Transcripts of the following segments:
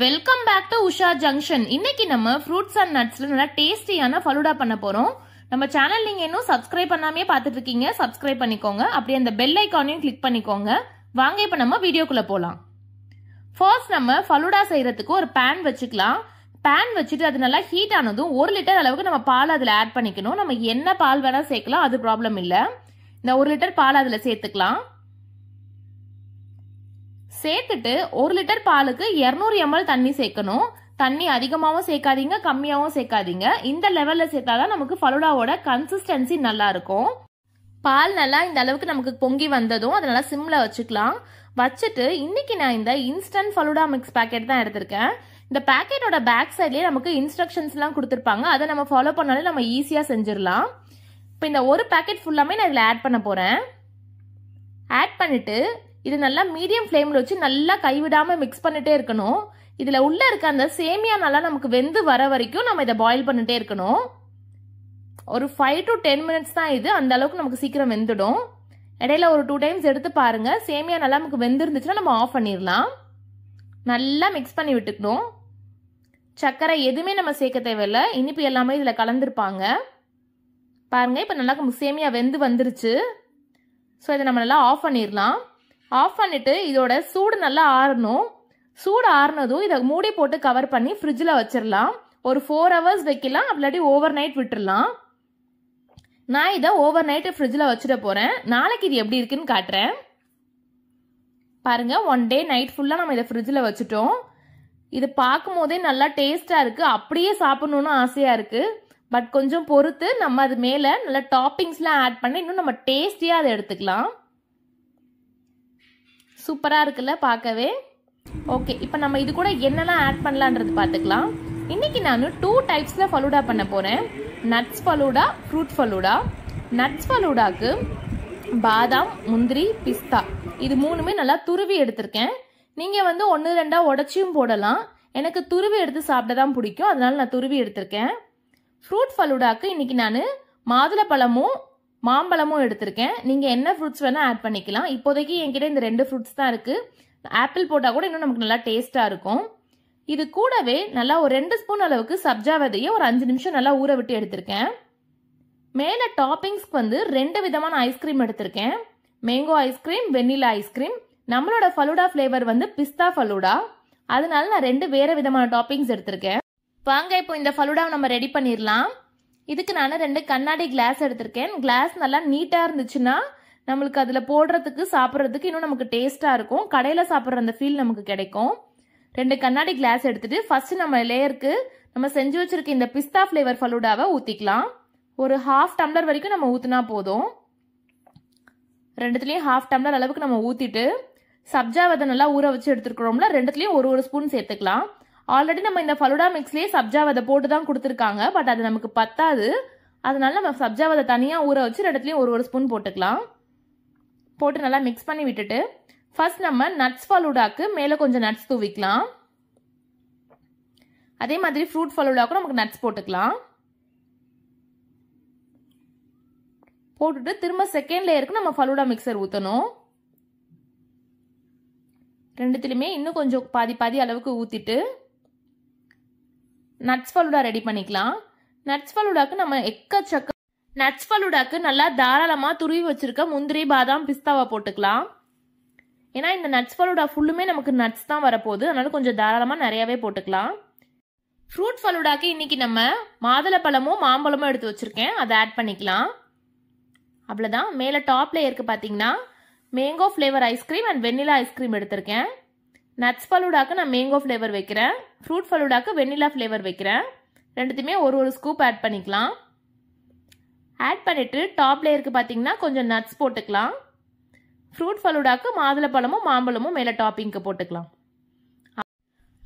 welcome back to Usha junction இன்னைக்கு நம்ம fruits and நட்ஸ்ல நல்லா டேஸ்டியான ஃபலூடா பண்ண போறோம் நம்ம சேனல் நீங்க இன்னும் சப்ஸ்கிரைப் பண்ணாமே பார்த்துட்டு இருக்கீங்க சப்ஸ்கிரைப் பண்ணிக்கோங்க அப்படியே அந்த பெல் ஐக்கானையும் கிளிக் பண்ணிக்கோங்க வாங்க இப்போ நம்ம வீடியோக்குள்ள போகலாம் ஃபர்ஸ்ட் நம்ம ஃபலூடா செய்யறதுக்கு ஒரு பேன் வச்சுக்கலாம் பேன் வச்சுட்டு அது நல்லா ஹீட் ஆனதும் ஒரு லிட்டர் அளவுக்கு நம்ம பால் அதில் ஆட் பண்ணிக்கணும் நம்ம என்ன பால் வேணால் சேர்க்கலாம் அது ப்ராப்ளம் இல்லை இந்த ஒரு லிட்டர் பால் அதில் சேர்த்துக்கலாம் சேர்த்துட்டு ஒரு லிட்டர் பாலுக்கு இரநூறு எம்எல் தண்ணி சேர்க்கணும் தண்ணி அதிகமாகவும் சேர்க்காதீங்க கம்மியாகவும் சேர்க்காதீங்க இந்த லெவலில் சேர்த்தாதான் நமக்கு ஃபலூடாவோட கன்சிஸ்டன்சி நல்லா இருக்கும் பால் நல்லா இந்த அளவுக்கு நமக்கு பொங்கி வந்ததும் அதை நல்லா சிம்மில் வச்சுக்கலாம் வச்சுட்டு இன்னைக்கு நான் இந்த இன்ஸ்டன்ட் ஃபலூடா மிக்ஸ் பேக்கெட் தான் எடுத்திருக்கேன் இந்த பேக்கெட்டோட பேக் சைட்லேயே நமக்கு இன்ஸ்ட்ரக்ஷன்ஸ்லாம் கொடுத்துருப்பாங்க அதை நம்ம ஃபாலோ பண்ணாலே நம்ம ஈஸியாக செஞ்சிடலாம் இப்போ இந்த ஒரு பேக்கெட் ஃபுல்லாமே நான் இதில் ஆட் பண்ண போகிறேன் ஆட் பண்ணிவிட்டு இது நல்லா மீடியம் ஃப்ளேமில் வச்சு நல்லா கைவிடாமல் மிக்ஸ் பண்ணிகிட்டே இருக்கணும் இதில் உள்ளே இருக்க அந்த சேமியா நல்லா நமக்கு வெந்து வர வரைக்கும் நம்ம இதை பாயில் பண்ணிகிட்டே இருக்கணும் ஒரு ஃபைவ் டு டென் மினிட்ஸ் தான் இது அந்த அளவுக்கு நமக்கு சீக்கிரம் வெந்துடும் இடையில ஒரு டூ டைம்ஸ் எடுத்து பாருங்க சேமியா நல்லா நமக்கு வெந்துருந்துச்சுன்னா நம்ம ஆஃப் பண்ணிடலாம் நல்லா மிக்ஸ் பண்ணி விட்டுக்கணும் சர்க்கரை எதுவுமே நம்ம சேர்க்க தேவையில்லை இனிப்பு எல்லாமே இதில் கலந்துருப்பாங்க பாருங்கள் இப்போ நல்லா சேமியா வெந்து வந்துருச்சு ஸோ இதை நம்ம நல்லா ஆஃப் பண்ணிடலாம் ஆஃப் பண்ணிவிட்டு இதோட சூடு நல்லா ஆறணும் சூடு ஆறுனதும் இதை மூடி போட்டு கவர் பண்ணி ஃப்ரிட்ஜில் வச்சிடலாம் ஒரு ஃபோர் ஹவர்ஸ் வைக்கலாம் அப்படி ஓவர் நைட் விட்டுடலாம் நான் இதை ஓவர் நைட்டு ஃப்ரிட்ஜில் வச்சுட போகிறேன் நாளைக்கு இது எப்படி இருக்குன்னு காட்டுறேன் பாருங்கள் ஒன் டே நைட் ஃபுல்லாக நம்ம இதை ஃப்ரிட்ஜில் வச்சுட்டோம் இது பார்க்கும் போதே நல்லா டேஸ்ட்டாக இருக்குது அப்படியே சாப்பிட்ணுன்னு ஆசையாக இருக்குது பட் கொஞ்சம் பொறுத்து நம்ம அது மேலே நல்லா டாப்பிங்ஸ்லாம் ஆட் பண்ணி இன்னும் நம்ம டேஸ்டியாக அதை எடுத்துக்கலாம் சூப்பராக இருக்குல்ல பார்க்கவே ஓகே இப்போ நம்ம இது கூட என்னெல்லாம் ஆட் பண்ணலான்றது பார்த்துக்கலாம் இன்றைக்கி நான் டூ டைப்ஸில் ஃபலூடா பண்ண போகிறேன் nuts falooda fruit falooda nuts ஃபலூடாக்கு பாதாம் முந்திரி பிஸ்தா இது மூணுமே நல்லா துருவி எடுத்திருக்கேன் நீங்கள் வந்து ஒன்று ரெண்டாக உடச்சியும் போடலாம் எனக்கு துருவி எடுத்து சாப்பிட தான் பிடிக்கும் அதனால் நான் துருவி எடுத்திருக்கேன் ஃப்ரூட் ஃபலூடாக்கு இன்றைக்கி நான் மாதுளை பழமும் மாம்பழமும் எடுத்திருக்கேன் நீங்கள் என்ன ஃப்ரூட்ஸ் வேணால் ஆட் பண்ணிக்கலாம் இப்போதைக்கு என்கிட்ட இந்த ரெண்டு ஃப்ரூட்ஸ் தான் இருக்குது ஆப்பிள் போட்டால் கூட இன்னும் நமக்கு நல்லா டேஸ்ட்டாக இருக்கும் இது கூடவே நல்லா ஒரு ரெண்டு ஸ்பூன் அளவுக்கு சப்ஜா விதையை ஒரு அஞ்சு நிமிஷம் நல்லா ஊற விட்டு எடுத்திருக்கேன் மேலே டாப்பிங்ஸ்க்கு வந்து ரெண்டு விதமான ஐஸ்கிரீம் எடுத்திருக்கேன் மேங்கோ ஐஸ்கிரீம் வெண்ணிலா ஐஸ்கிரீம் நம்மளோட ஃபலூடா ஃப்ளேவர் வந்து பிஸ்தா ஃபலூடா அதனால நான் ரெண்டு வேறு விதமான டாப்பிங்ஸ் எடுத்திருக்கேன் வாங்க இப்போ இந்த ஃபலூடாவை நம்ம ரெடி பண்ணிடலாம் இதுக்கு நான் ரெண்டு கண்ணாடி கிளாஸ் எடுத்திருக்கேன் கிளாஸ் நல்லா நீட்டாக இருந்துச்சுன்னா நம்மளுக்கு அதில் போடுறதுக்கு சாப்பிட்றதுக்கு இன்னும் நமக்கு டேஸ்ட்டாக இருக்கும் கடையில் சாப்பிட்ற அந்த ஃபீல் நமக்கு கிடைக்கும் ரெண்டு கண்ணாடி கிளாஸ் எடுத்துட்டு ஃபஸ்ட்டு நம்ம லேயருக்கு நம்ம செஞ்சு வச்சுருக்க இந்த பிஸ்தா ஃப்ளேவர் ஃபலூடாவை ஊற்றிக்கலாம் ஒரு ஹாஃப் டம்ளர் வரைக்கும் நம்ம ஊற்றினா போதும் ரெண்டுத்துலேயும் ஹாஃப் டம்ளர் அளவுக்கு நம்ம ஊற்றிட்டு சப்ஜா விதை நல்லா ஊற வச்சு எடுத்துருக்குறோம்ல ரெண்டுத்துலேயும் ஒரு ஒரு ஸ்பூன் சேர்த்துக்கலாம் ஆல்ரெடி நம்ம இந்த ஃபலூடா மிக்ஸ்லேயே சப்ஜாவை அதை போட்டு தான் கொடுத்துருக்காங்க பட் அது நமக்கு பத்தாது அதனால நம்ம சப்ஜாவை தனியாக ஊற வச்சு இடத்துலையும் ஒரு ஒரு ஸ்பூன் போட்டுக்கலாம் போட்டு நல்லா மிக்ஸ் பண்ணி விட்டுட்டு ஃபர்ஸ்ட் நம்ம நட்ஸ் ஃபலூடாக்கு மேலே கொஞ்சம் நட்ஸ் தூவிக்கலாம் அதே மாதிரி ஃப்ரூட் ஃபலூடாக்கும் நமக்கு நட்ஸ் போட்டுக்கலாம் போட்டுட்டு திரும்ப செகண்ட் லேயருக்கு நம்ம ஃபலூடா மிக்சர் ஊற்றணும் ரெண்டுத்துலையுமே இன்னும் கொஞ்சம் பாதி பாதி அளவுக்கு ஊற்றிட்டு நட்ஸ் ஃபலுடா ரெடி பண்ணிக்கலாம் நட்ஸ் ஃபலுடாக்கு நம்ம எக்கச்சக்க நட்ஸ் ஃபலுடாக்கு நல்லா தாராளமாக துருவி வச்சிருக்க முந்திரி பாதாம் பிஸ்தாவை போட்டுக்கலாம் ஏன்னா இந்த நட்ஸ் ஃபலுடா ஃபுல்லுமே நமக்கு நட்ஸ் தான் வரப்போகுது அதனால கொஞ்சம் தாராளமாக நிறையாவே போட்டுக்கலாம் ஃப்ரூட் ஃபலுடாக்கு இன்னைக்கு நம்ம மாதுளை பழமும் மாம்பழமும் எடுத்து வச்சுருக்கேன் அதை ஆட் பண்ணிக்கலாம் அவ்வளோதான் மேலே டாப் லேயருக்கு பார்த்தீங்கன்னா mango flavour ice cream and vanilla ice cream எடுத்திருக்கேன் நட்ஸ் ஃபலூடாக்கு நான் மேங்கோ ஃப்ளேவர் வைக்கிறேன் ஃப்ரூட் ஃபலூடாக்கு வெண்ணிலா ஃப்ளேவர் வைக்கிறேன் ரெண்டுத்தையுமே ஒரு ஒரு ஸ்கூப் ஆட் பண்ணிக்கலாம் ஆட் பண்ணிவிட்டு டாப் லேயருக்கு பார்த்தீங்கன்னா கொஞ்சம் நட்ஸ் போட்டுக்கலாம் ஃப்ரூட் ஃபலூடாக்கு மாதுளப்பழமும் மாம்பழமும் மேலே டாப்பிங்க்கு போட்டுக்கலாம்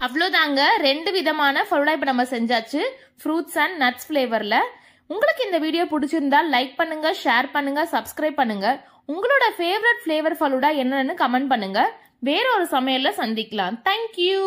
அவ்வளோதாங்க ரெண்டு விதமான ஃபலூடா இப்போ நம்ம செஞ்சாச்சு ஃப்ரூட்ஸ் அண்ட் நட்ஸ் ஃப்ளேவரில் உங்களுக்கு இந்த வீடியோ பிடிச்சிருந்தா லைக் பண்ணுங்க ஷேர் பண்ணுங்க சப்ஸ்கிரைப் பண்ணுங்க உங்களோட ஃபேவரட் ஃப்ளேவர் ஃபலூடா என்னன்னு கமெண்ட் பண்ணுங்க வேறொரு சமையலில் சந்திக்கலாம் தேங்க்யூ